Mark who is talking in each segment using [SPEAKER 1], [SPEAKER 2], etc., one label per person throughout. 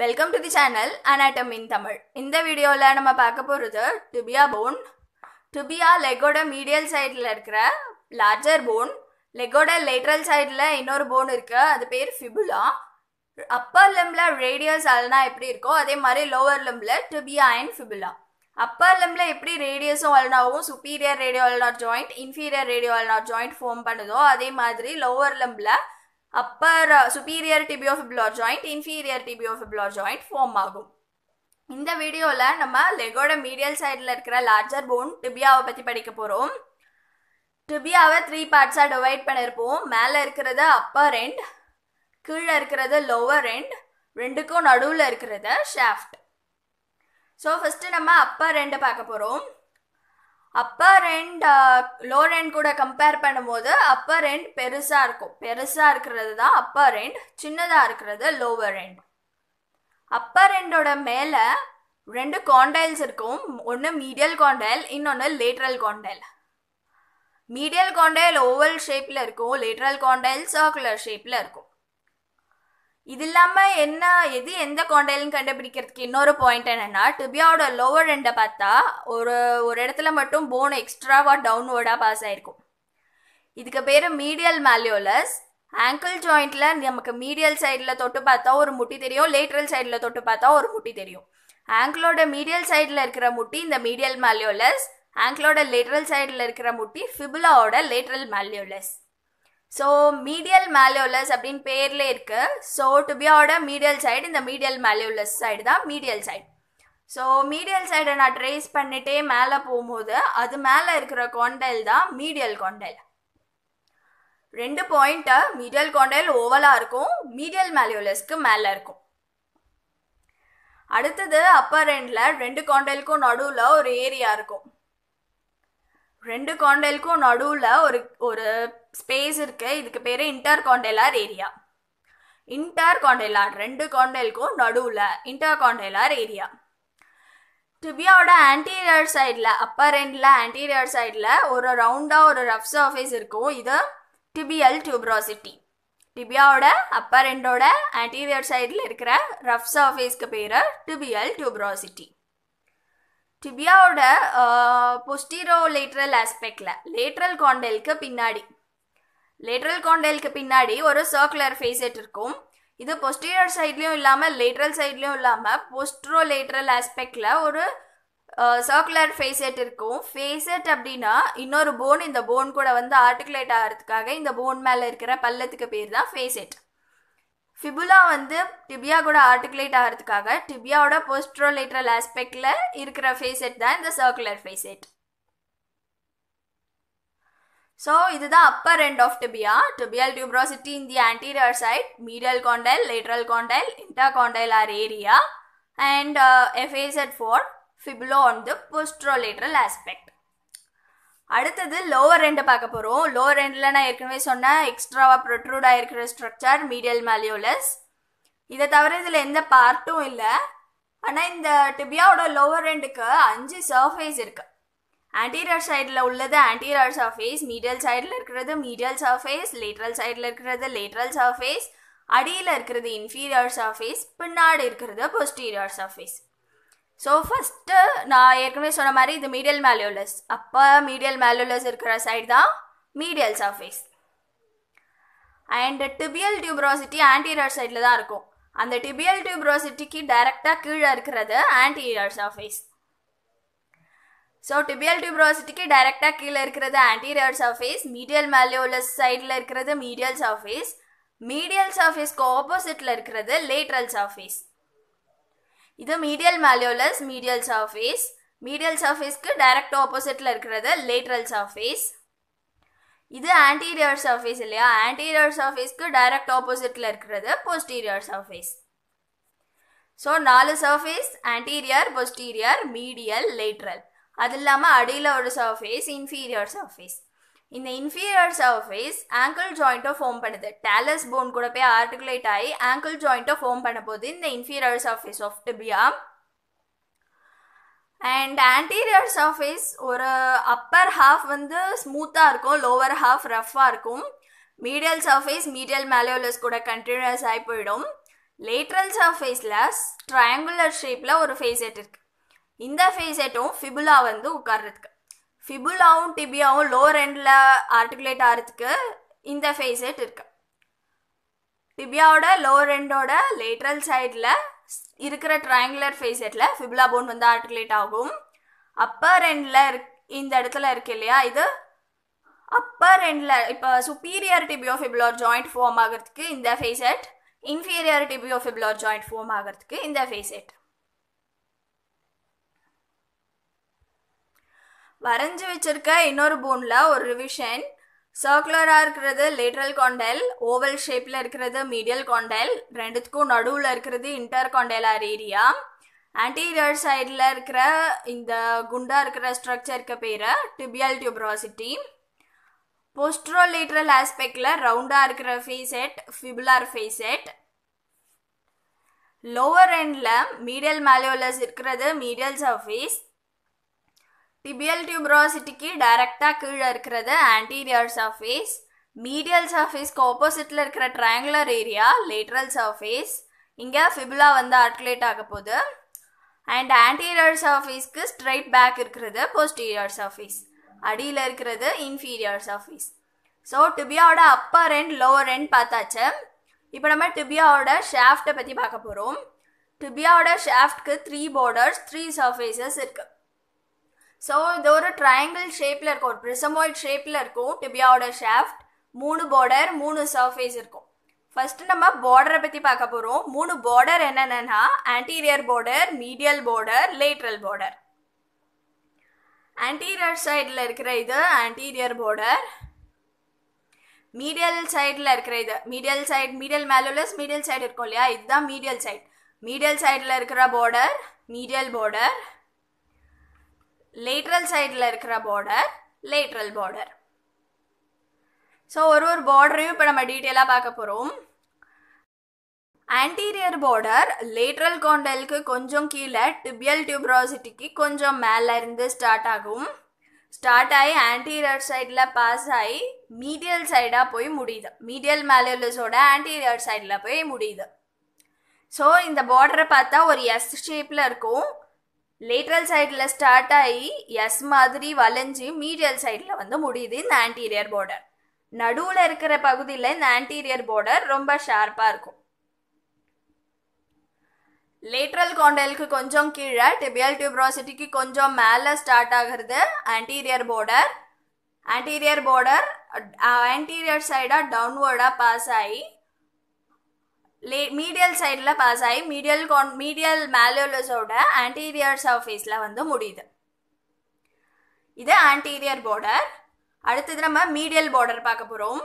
[SPEAKER 1] welcome to the channel anatomy in Tamil இந்த வீடியோவில் நம்ம பார்க்க போகிறது டுபியா போன் டுபியா லெகோட மீடியல் சைடில் இருக்கிற லார்ஜர் போன் லெகோட லேட்ரல் சைடில் இன்னொரு போன் இருக்கு அது பேர் ஃபிபுலா அப்பர் லிம்பில் ரேடியஸ் அலனா எப்படி இருக்கோ அதே மாதிரி லோவர் லிம்பில் டுபியா அண்ட் ஃபிபுலா அப்பர் லிம்பில் எப்படி ரேடியஸும் அலனாவும் superior radio ulna joint inferior radio ulna joint form பண்ணுதோ அதே மாதிரி லோவர் லிம்பில் upper superior tibio fibular joint inferior of fibular joint form ஆகும் இந்த வீடியோவில் நம்ம லெகோட மீடியல் சைடில் இருக்கிற லார்ஜர் போன் டிபியாவை பற்றி படிக்க போகிறோம் டிபியாவை த்ரீ பார்ட்ஸாக டிவைட் பண்ணியிருப்போம் மேலே இருக்கிறது அப்பர் எண்ட் கீழே இருக்கிறது லோவர் எண்ட் ரெண்டுக்கும் நடுவில் இருக்கிறது ஷாஃப்ட் ஸோ ஃபஸ்ட்டு நம்ம அப்பர் ரெண்டு பார்க்க போகிறோம் அப்பர் எண்ட் லோர் எண்ட் கூட கம்பேர் பண்ணும்போது அப்பர் எண்ட் பெருசாக இருக்கும் பெருசாக இருக்கிறது தான் அப்பர் எண்ட் சின்னதாக இருக்கிறது லோவர் எண்ட் அப்பர் எண்டோட மேலே ரெண்டு காண்டைல்ஸ் இருக்கும் ஒன்று மீடியல் காண்டைல் இன்னொன்று lateral condyle medial condyle oval ஷேப்பில் இருக்கும் லேட்ரல் காண்டைல் சர்க்குலர் ஷேப்பில் இருக்கும் இது இல்லாமல் என்ன எது எந்த காண்டையிலும் கண்டுபிடிக்கிறதுக்கு இன்னொரு பாயிண்ட் என்னன்னா டிபியாவோட லோவர் எண்டை பார்த்தா ஒரு ஒரு இடத்துல மட்டும் போன் எக்ஸ்ட்ராவாக டவுன்வேர்டாக பாஸ் ஆகிருக்கும் இதுக்கு பேர் மீடியல் மேல்யோலஸ் ஆங்கிள் ஜாயிண்டில் நமக்கு மீடியல் சைடில் தொட்டு பார்த்தா ஒரு முட்டி தெரியும் லேட்ரல் சைடில் தொட்டு பார்த்தா ஒரு முட்டி தெரியும் ஆங்கிளோட மீடியல் சைடில் இருக்கிற முட்டி இந்த மீடியல் மேலியோலஸ் ஆங்கிளோட லேட்ரல் சைடில் இருக்கிற முட்டி ஃபிபுலாவோட lateral malleolus so medial malleolus அப்படின்னு பேரில் இருக்கு ஸோ டுபியாவோட மீடியல் சைடு இந்த மீடியல் மேலியோலஸ் சைடு தான் மீடியல் சைடு ஸோ மீடியல் சைடை நான் ட்ரேஸ் பண்ணிட்டே மேலே போகும்போது அது மேலே இருக்கிற கொண்டைல் தான் மீடியல் கொண்டைல் ரெண்டு பாயிண்ட்டை மீடியல் கொண்டைல் ஓவலாக இருக்கும் மீடியல் மேலியோலஸ்க்கு மேலே இருக்கும் அடுத்தது அப்பர் எண்டில் ரெண்டு கொண்டைலுக்கும் நடுவில் ஒரு ஏரியா இருக்கும் ரெண்டு காண்டைலுக்கும் நடுவில் ஒரு ஒரு ஸ்பேஸ் இருக்குது இதுக்கு பேர் intercondylar area intercondylar ரெண்டு காண்டைலுக்கும் நடுவில் இன்டர் காண்டைலார் ஏரியா டிபியாவோட ஆன்டீரியர் சைடில் அப்பர் எண்டில் ஆன்டீரியர் சைடில் ஒரு ரவுண்டாக ஒரு ரஃப் சர்ஃபேஸ் இருக்கும் இது டிபியல் டியூப்ராசிட்டி டிபியாவோட அப்பர் எண்டோட ஆன்டீரியர் சைடில் இருக்கிற ரஃப் சர்ஃபேஸ்க்கு பேர் டிபியல் டியூப்ராசிட்டி டிபியாவோட பொஸ்டீரோ லேட்ரல் ஆஸ்பெக்டில் லேட்ரல் காண்டைலுக்கு பின்னாடி லேட்ரல் காண்டைலுக்கு பின்னாடி ஒரு சர்க்குலர் ஃபேஸெட் இருக்கும் இது பொஸ்டீரியர் சைட்லேயும் இல்லாமல் லேட்ரல் சைட்லேயும் இல்லாமல் பொஸ்ட்ரோ லேட்ரல் ஆஸ்பெக்டில் ஒரு சர்க்குலர் ஃபேஸெட் இருக்கும் ஃபேஸெட் அப்படின்னா இன்னொரு போன் இந்த போன் கூட வந்து ஆர்டிகுலேட் ஆகிறதுக்காக இந்த போன் மேலே இருக்கிற பள்ளத்துக்கு பேர் தான் ஃபேஸெட் ஃபிபுலா வந்து டிபியா கூட ஆர்டிகுலேட் ஆகிறதுக்காக டிபியாவோட போஸ்ட்ரோலேட்ரல் ஆஸ்பெக்டில் இருக்கிற ஃபேஸெட் தான் இந்த சர்க்குலர் ஃபேஸெட் ஸோ இதுதான் upper end of tibia tibial tuberosity in the anterior side medial condyle lateral condyle intercondylar area and uh, for fibular on on posterolateral aspect அடுத்தது லோவர் ரெண்டை பார்க்க போகிறோம் lower ரெண்டில் நான் ஏற்கனவே சொன்னேன் எக்ஸ்ட்ராவாக ப்ரொட்ரூட் ஆகிருக்கிற ஸ்ட்ரக்சர் மீடியல் மேலியோலஸ் இதை தவிர இதில் எந்த பார்ட்டும் இல்லை ஆனால் இந்த டிபியாவோட லோவர் ரெண்டுக்கு அஞ்சு சர்ஃபேஸ் இருக்குது ஆன்டீரியர் சைடில் உள்ளது ஆன்டீரியர் சர்ஃபேஸ் மீடியல் சைடில் இருக்கிறது மீடியல் சர்ஃபேஸ் லேட்ரல் சைடில் இருக்கிறது லேட்ரல் சர்ஃபேஸ் அடியில் இருக்கிறது இன்ஃபீரியர் சர்ஃபேஸ் பின்னாடி இருக்கிறது பொஸ்டீரியர் சர்ஃபேஸ் ஸோ ஃபஸ்ட்டு நான் ஏற்கனவே சொன்ன மாதிரி இது மீடியல் மேலுலஸ் அப்போ மீடியல் மேலுலஸ் இருக்கிற சைடு தான் medial surface and tibial tuberosity anterior சைடில் தான் இருக்கும் அந்த டிபியல் டியூப்ரோசிட்டிக்கு டைரெக்டாக கீழே இருக்கிறது ஆன்டீரியர் சர்ஃபேஸ் ஸோ டிபியல் டியூப்ரோசிட்டிக்கு டைரெக்டாக கீழே இருக்கிறது ஆன்டீரியர் சர்ஃபேஸ் மீடியல் மேலியோலஸ் சைடில் இருக்கிறது மீடியல் சர்ஃபேஸ் மீடியல் சர்ஃபேஸ்க்கு ஆப்போசிட்டில் இருக்கிறது லேட்ரல் சர்ஃபேஸ் இது medial malleolus medial surface medial சர்ஃபேஸ்க்கு டைரக்ட் ஆப்போசிட்டில் இருக்கிறது லேட்ரல் சர்ஃபேஸ் இது ஆன்டீரியர் சர்ஃபேஸ் இல்லையா ஆன்டீரியர் சர்ஃபேஸ்க்கு டைரக்ட் ஆப்போசிட்டில் இருக்கிறது போஸ்டீரியர் சர்ஃபேஸ் ஸோ நாலு surface anterior posterior medial lateral அது இல்லாமல் அடியில் ஒரு சர்ஃபேஸ் இன்ஃபீரியர் சர்ஃபேஸ் இந்த இன்ஃபீரியர் சர்ஃபேஸ் ஆங்கிள் ஜாயிண்ட்டை ஃபோம் பண்ணுது டேலஸ் போன் கூட போய் ஆர்டிகுலேட் ஆகி ஆங்கிள் ஜாயிண்ட்டை ஃபோம் பண்ண போது இந்த inferior surface of tibia and anterior surface ஒரு அப்பர் ஹாஃப் வந்து ஸ்மூத்தாக இருக்கும் லோவர் ஹாஃப் ரஃப்பாக இருக்கும் மீடியல் சர்ஃபேஸ் மீடியல் மேலோலஸ் கூட கண்டினியூஸ் ஆகி போயிடும் லேட்ரல் சர்ஃபேஸில் ட்ரையாங்குலர் ஷேப்பில் ஒரு ஃபேஸ் செட் இருக்குது இந்த ஃபேஸ் செட்டும் ஃபிபுலா வந்து உட்கார்றதுக்கு ஃபிபுலாவும் டிபியாவும் லோவர் எண்டில் ஆர்டிகுலேட் ஆகிறதுக்கு இந்த ஃபேசட் இருக்கு டிபியாவோட லோவர் எண்டோட லேட்ரல் சைடில் இருக்கிற ட்ரையாங்குலர் ஃபேசட்டில் ஃபிபுலா போன் வந்து ஆர்டிகுலேட் ஆகும் அப்பர் எண்டில் இருக் இந்த இடத்துல இருக்கு இல்லையா இது அப்பர் எண்டில் இப்போ superior tibio fibular joint form ஆகிறதுக்கு இந்த facet inferior tibio fibular joint form ஆகிறதுக்கு இந்த ஃபேசட் வரைஞ்சி வச்சிருக்க இன்னொரு பூனில் ஒரு ரிவிஷன் சர்க்குலராக இருக்கிறது லேட்ரல் காண்டல் ஓவல் ஷேப்பில் இருக்கிறது மீடியல் காண்டல் ரெண்டுத்துக்கும் நடுவில் இருக்கிறது இன்டர் காண்டலார் ஏரியா ஆன்டீரியர் சைடில் இருக்கிற இந்த குண்டாக இருக்கிற ஸ்ட்ரக்சருக்கு பேர் டிபியல் டியூப்ராசிட்டி போஸ்ட்ரோலேட்ரல் ஆஸ்பெக்டில் ரவுண்டாக இருக்கிற ஃபேசெட் ஃபிபுலார் ஃபேசெட் லோவர் எண்டில் மீடியல் மேலோலஸ் இருக்கிறது மீடியல் சர்ஃபேஸ் டிபியல் டியூப்ராசிட்டிக்கு டைரெக்டாக கீழே இருக்கிறது ஆன்டீரியர் சர்ஃபேஸ் மீடியல் சர்ஃபேஸ்க்கு ஆப்போசிட்டில் இருக்கிற ட்ரையாங்குலர் ஏரியா லேட்ரல் சர்ஃபேஸ் இங்கே ஃபிபுலா வந்து ஆர்குலேட் ஆக போகுது அண்ட் ஆன்டீரியர் சர்ஃபேஸ்க்கு ஸ்ட்ரைட் பேக் இருக்கிறது போஸ்டீரியர் சர்ஃபேஸ் அடியில் இருக்கிறது இன்ஃபீரியர் சர்ஃபேஸ் ஸோ டிபியாவோட அப்பர் எண்ட் லோவர் எண்ட் பார்த்தாச்சு இப்போ நம்ம டிபியாவோட ஷாஃப்டை பற்றி பார்க்க போகிறோம் டிபியாவோட ஷாஃப்ட்க்கு த்ரீ போர்டர்ஸ் த்ரீ சர்ஃபேசஸ் இருக்குது ஸோ இது ஒரு ட்ரையாங்கிள் ஷேப்பில் இருக்கும் ஒரு ப்ரிசமாய்ட் ஷேப்பில் இருக்கும் டிபியாவோட ஷாஃப்ட் மூணு பார்டர் மூணு சர்ஃபேஸ் இருக்கும் ஃபஸ்ட்டு நம்ம பார்டரை பற்றி பார்க்க போகிறோம் மூணு பார்டர் என்னென்னா anterior border medial border lateral border anterior சைடில் இருக்கிற இது ஆன்டீரியர் பார்டர் மீடியல் சைடில் இருக்கிற இது medial side medial malleolus medial side இருக்கும் இல்லையா இதுதான் மீடியல் சைட் மீடியல் சைடில் இருக்கிற பார்டர் மீடியல் பார்டர் லேட்ரல் சைடில் இருக்கிற பார்டர் லேட்ரல் பார்டர் ஸோ ஒரு ஒரு பார்டரையும் இப்போ நம்ம டீட்டெயிலாக பார்க்க போகிறோம் ஆன்டீரியர் பார்டர் லேட்ரல் கோண்டலுக்கு கொஞ்சம் கீழே டிபியல் டியூப்ராசிட்டிக்கு கொஞ்சம் மேலே இருந்து ஸ்டார்ட் ஆகும் ஸ்டார்ட் ஆகி ஆன்டீரியர் சைடில் பாஸ் ஆகி மீடியல் சைடாக போய் முடியுது மீடியல் மேலுலஸோட ஆன்டீரியர் சைடில் போய் முடியுது ஸோ இந்த பார்டரை பார்த்தா ஒரு எஸ் ஷேப்பில் இருக்கும் லேட்ரல் சைடில் ஸ்டார்ட் ஆகி எஸ் மாதிரி வளைஞ்சு மீடியல் சைடில் வந்து முடியுது இந்த ஆன்டீரியர் பார்டர் நடுவில் இருக்கிற பகுதியில் இந்த ஆன்டீரியர் பார்டர் ரொம்ப ஷார்ப்பாக இருக்கும் லேட்ரல் கோண்டலுக்கு கொஞ்சம் கீழே டிபியல் டியூப்ராசிட்டிக்கு கொஞ்சம் மேலே ஸ்டார்ட் ஆகிறது anterior border anterior border anterior சைடாக டவுன்வேர்டாக பாஸ் ஆகி லே மீடியல் சைடில் பாஸ் ஆகி மீடியல் கான் மீடியல் மேலோலஸோட ஆன்டீரியர் சர்ஃபேஸில் வந்து முடியுது இது ஆன்டீரியர் பார்டர் அடுத்தது நம்ம மீடியல் பார்டர் பார்க்க போகிறோம்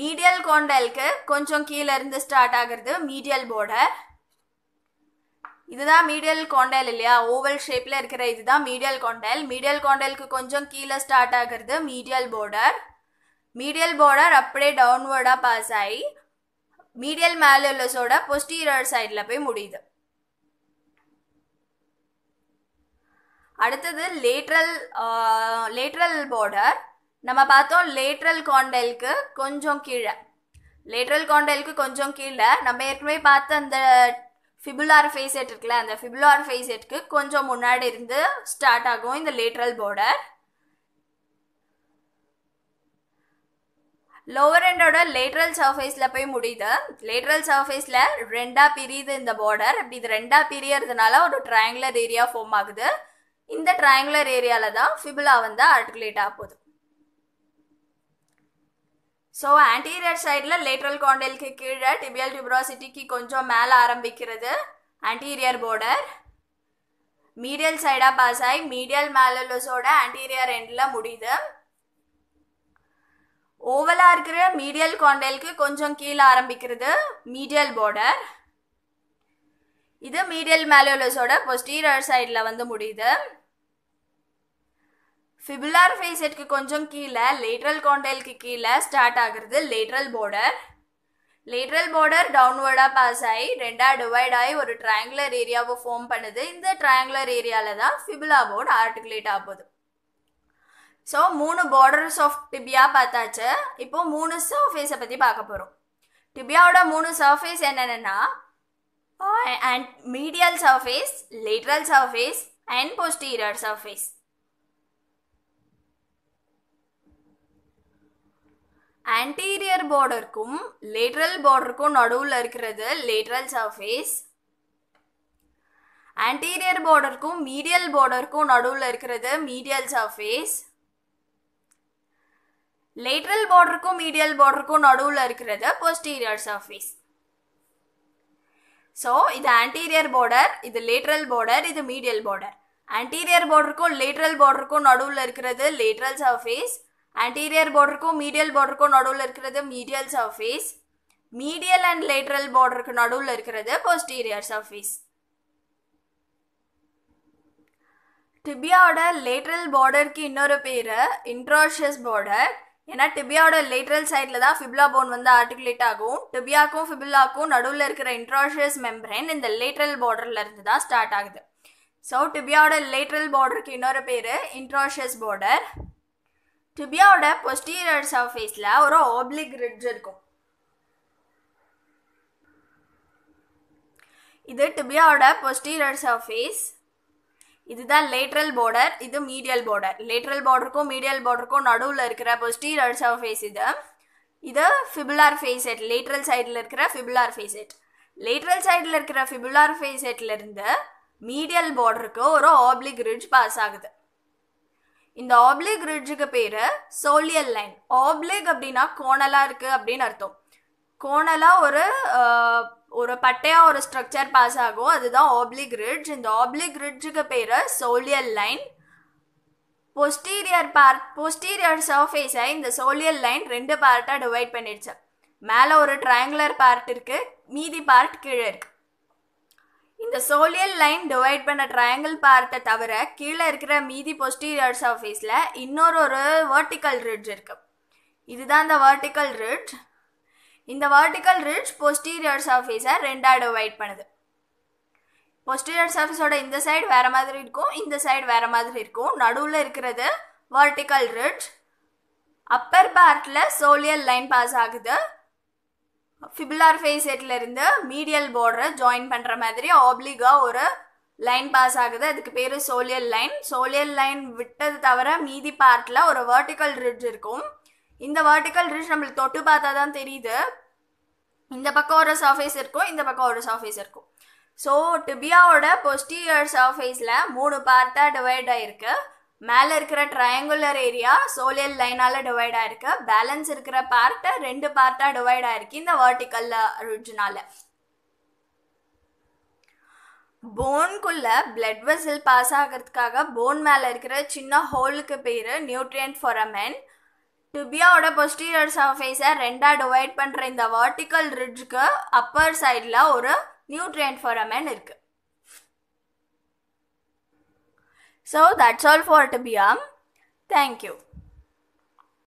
[SPEAKER 1] மீடியல் கோண்டலுக்கு கொஞ்சம் கீழே இருந்து ஸ்டார்ட் ஆகிறது மீடியல் பார்டர் இதுதான் மீடியல் கோண்டல் இல்லையா ஓவல் ஷேப்பில் இருக்கிற இதுதான் மீடியல் கோண்டல் மீடியல் கோண்டலுக்கு கொஞ்சம் கீழே ஸ்டார்ட் ஆகிறது மீடியல் பார்டர் மீடியல் பார்டர் அப்படியே டவுன்வர்டாக பாஸ் ஆகி மீடியல் மேலுலஸோட பொஸ்டீரியர் சைடில் போய் முடியுது அடுத்தது லேட்ரல் லேட்ரல் போர்டர் நம்ம பார்த்தோம் லேட்ரல் காண்டலுக்கு கொஞ்சம் கீழே லேட்ரல் காண்டலுக்கு கொஞ்சம் கீழே நம்ம ஏற்கனவே பார்த்த அந்த ஃபிபுலார் ஃபேஸ் செட் இருக்குல்ல அந்த ஃபிபுலார் ஃபேஸ் செட்க்கு கொஞ்சம் முன்னாடி இருந்து ஸ்டார்ட் ஆகும் இந்த லேட்ரல் போர்டர் லோவர் எண்டோட லேட்ரல் சர்ஃபேஸில் போய் முடியுது லேட்ரல் சர்ஃபேஸில் ரெண்டாக பிரியுது இந்த பார்டர் இப்படி இது ரெண்டாக பிரியறதுனால ஒரு ட்ரையாங்குலர் ஏரியா ஃபார்ம் ஆகுது இந்த ட்ரையாங்குலர் ஏரியாவில் தான் ஃபிபுலா வந்து ஆர்டிகுலேட் ஆக போகுது ஸோ ஆன்டீரியர் சைடில் லேட்ரல் காண்டிலுக்கு கீழே டிபியல் டிப்ராசிட்டிக்கு கொஞ்சம் மேலே ஆரம்பிக்கிறது ஆன்டீரியர் போர்டர் மீடியல் சைடாக பாஸ் ஆகி மீடியல் மேலோஸோட ஆன்டீரியர் எண்டில் முடியுது ஓவலாக இருக்கிற மீடியல் காண்டைலுக்கு கொஞ்சம் கீழே ஆரம்பிக்கிறது மீடியல் பார்டர் இது மீடியல் மேலோலஸோட பொஸ்டீரியர் சைடில் வந்து முடியுது ஃபிபுலார் ஃபேசட்க்கு கொஞ்சம் கீழே லேட்ரல் காண்டைலுக்கு கீழே ஸ்டார்ட் ஆகுறது லேட்ரல் பார்டர் லேட்ரல் போர்டர் டவுன்வர்டாக பாஸ் ஆகி ரெண்டாக டிவைட் ஆகி ஒரு ட்ரையாங்குலர் ஏரியாவை ஃபார்ம் பண்ணுது இந்த ட்ரையாங்குலர் ஏரியாவில் தான் ஃபிபுலா போர்டு ஆர்டிகுலேட் ஆகுது ஸோ மூணு பார்டர்ஸ் ஆஃப் டிபியா பார்த்தாச்சு இப்போ மூணு சர்ஃபேஸை பற்றி பார்க்க போகிறோம் டிபியாவோட மூணு சர்ஃபேஸ் என்னென்னா and medial surface lateral surface and posterior surface anterior பார்டருக்கும் லேட்ரல் பார்டருக்கும் நடுவில் இருக்கிறது லேட்ரல் சர்ஃபேஸ் ஆன்டீரியர் பார்டருக்கும் மீடியல் பார்டருக்கும் நடுவில் இருக்கிறது மீடியல் சர்ஃபேஸ் லேட்ரல் பார்டருக்கும் மீடியல் பார்டருக்கும் நடுவில் இருக்கிறது போஸ்டீரியர் சர்ஃபேஸ் ஸோ இது ஆன்டீரியர் பார்டர் இது லேட்ரல் பார்டர் இது மீடியல் பார்டர் ஆன்டீரியர் பார்டருக்கும் லேட்ரல் பார்டருக்கும் நடுவில் இருக்கிறது லேட்ரல் சர்ஃபேஸ் ஆன்டீரியர் பார்டருக்கும் மீடியல் பார்டருக்கும் நடுவில் இருக்கிறது medial surface medial and lateral பார்டருக்கு நடுவில் இருக்கிறது போஸ்டீரியர் சர்ஃபேஸ் டிபியாவோட லேட்ரல் பார்டருக்கு இன்னொரு பேர் இன்ட்ரோஷியஸ் பார்டர் ஏன்னா டிபியாவோட லேட்ரல் சைடில் தான் ஃபிப்லா போன் வந்து ஆர்டிகுலேட் ஆகும் டிபியாக்கும் ஃபிபிலாக்கும் நடுவில் இருக்கிற இன்ட்ராஷியஸ் மெம்பரேன் இந்த லேட்ரல் பார்டர்ல இருந்து தான் ஸ்டார்ட் ஆகுது ஸோ டிபியாவோட லேட்ரல் பார்டருக்கு இன்னொரு பேர் இன்ட்ராஷியஸ் பார்டர் டிபியாவோட பொஸ்டீரியர் சர்ஃபேஸில் ஒரு ஆப்ளிக் ரிட்ஜ் இருக்கும் இது டிபியாவோட பொஸ்டீரியர் சர்ஃபேஸ் இதுதான் லேட்ரல் பார்டர் இது மீடியல் பார்டர் லேட்ரல் பார்டருக்கும் மீடியல் பார்டருக்கும் நடுவில் இருக்கிற பொஸ்டீரியர் சவ் ஃபேஸ் இது இது ஃபிபுலார் ஃபேசெட் லேட்ரல் சைடில் இருக்கிற ஃபிபுலார் ஃபேசெட் லேட்ரல் சைடில் இருக்கிற ஃபிபுலார் ஃபேசெட்லேருந்து மீடியல் பார்டருக்கு ஒரு ஆப்ளிக் ரிட்ஜ் பாஸ் ஆகுது இந்த ஆப்ளிக் ரிட்ஜுக்கு பேர் சோலியல் லைன் ஆப்ளிக் அப்படின்னா கோணலாக இருக்குது அப்படின்னு அர்த்தம் கோணலாக ஒரு ஒரு பட்டையாக ஒரு ஸ்ட்ரக்சர் பாஸ் ஆகும் அதுதான் ஆப்ளிக் ரிட்ஜ் இந்த ஆப்ளிக் ரிட்ஜுக்கு பேர் soleal line posterior part posterior சர்ஃபேஸை இந்த சோலியல் லைன் ரெண்டு பார்ட்டாக டிவைட் பண்ணிடுச்சு மேலே ஒரு ட்ரையாங்குலர் பார்ட் இருக்குது மீதி பார்ட் கீழே இருக்குது இந்த சோலியல் லைன் டிவைட் பண்ண ட்ரையாங்கிள் பார்ட்டை தவிர கீழே இருக்கிற மீதி போஸ்டீரியர் சர்ஃபேஸில் இன்னொரு ஒரு வேர்ட்டிக்கல் ரிட்ஜ் இருக்குது இதுதான் இந்த வர்டிக்கல் ரிட்ஜ் இந்த வெர்டிக்கல் ரிட்ஜ் பொஸ்டீரியர் சர்ஃபேஸை ரெண்டாக டிவைட் பண்ணுது பொஸ்டீரியர் சர்ஃபேஸோட இந்த சைடு வேறு மாதிரி இருக்கும் இந்த சைடு வேறு மாதிரி இருக்கும் நடுவில் இருக்கிறது வெர்டிக்கல் ரிட்ஜ் அப்பர் பார்ட்டில் சோலியல் லைன் பாஸ் ஆகுது ஃபிபுலார் ஃபேசெட்லேருந்து மீடியல் போர்டரை ஜாயின் பண்ணுற மாதிரி ஆப்ளிகாக ஒரு லைன் பாஸ் ஆகுது அதுக்கு பேர் சோலியல் லைன் சோலியல் லைன் விட்டது தவிர மீதி பார்ட்டில் ஒரு வேர்டிக்கல் ரிட்ஜ் இருக்கும் இந்த வேர்டிக்கல் ரிட்ஜ் நம்மளுக்கு தொட்டு பார்த்தா தான் தெரியுது இந்த பக்கம் ஒரு சர்ஃபேஸ் இருக்கும் இந்த பக்கம் ஒரு சர்ஃபேஸ் இருக்கும் ஸோ டிபியாவோட பொஸ்டீரியர் சர்ஃபேஸில் மூணு பார்ட்டாக டிவைட் ஆகிருக்கு மேலே இருக்கிற ட்ரையாங்குலர் ஏரியா சோலியல் லைனால் டிவைட் ஆகிருக்கு பேலன்ஸ் இருக்கிற பார்ட்டை ரெண்டு பார்ட்டாக டிவைட் ஆகிருக்கு இந்த வேர்டிக்கல் ரிஜினால் போன்குள்ள பிளட் வெசில் பாஸ் ஆகிறதுக்காக போன் மேலே இருக்கிற சின்ன ஹோலுக்கு பேர் நியூட்ரியன்ட் மென் டிபியாவோட பொஸ்டீரியர் சர்ஃபேஸை ரெண்டாக டிவைட் பண்ணுற இந்த வர்டிக்கல் ரிட்ஜுக்கு அப்பர் சைடில் ஒரு நியூட்ரியன்ட் ஃபோரமேன் இருக்குது ஸோ தட்ஸ் ஆல் ஃபார் டிபியாம் தேங்க்யூ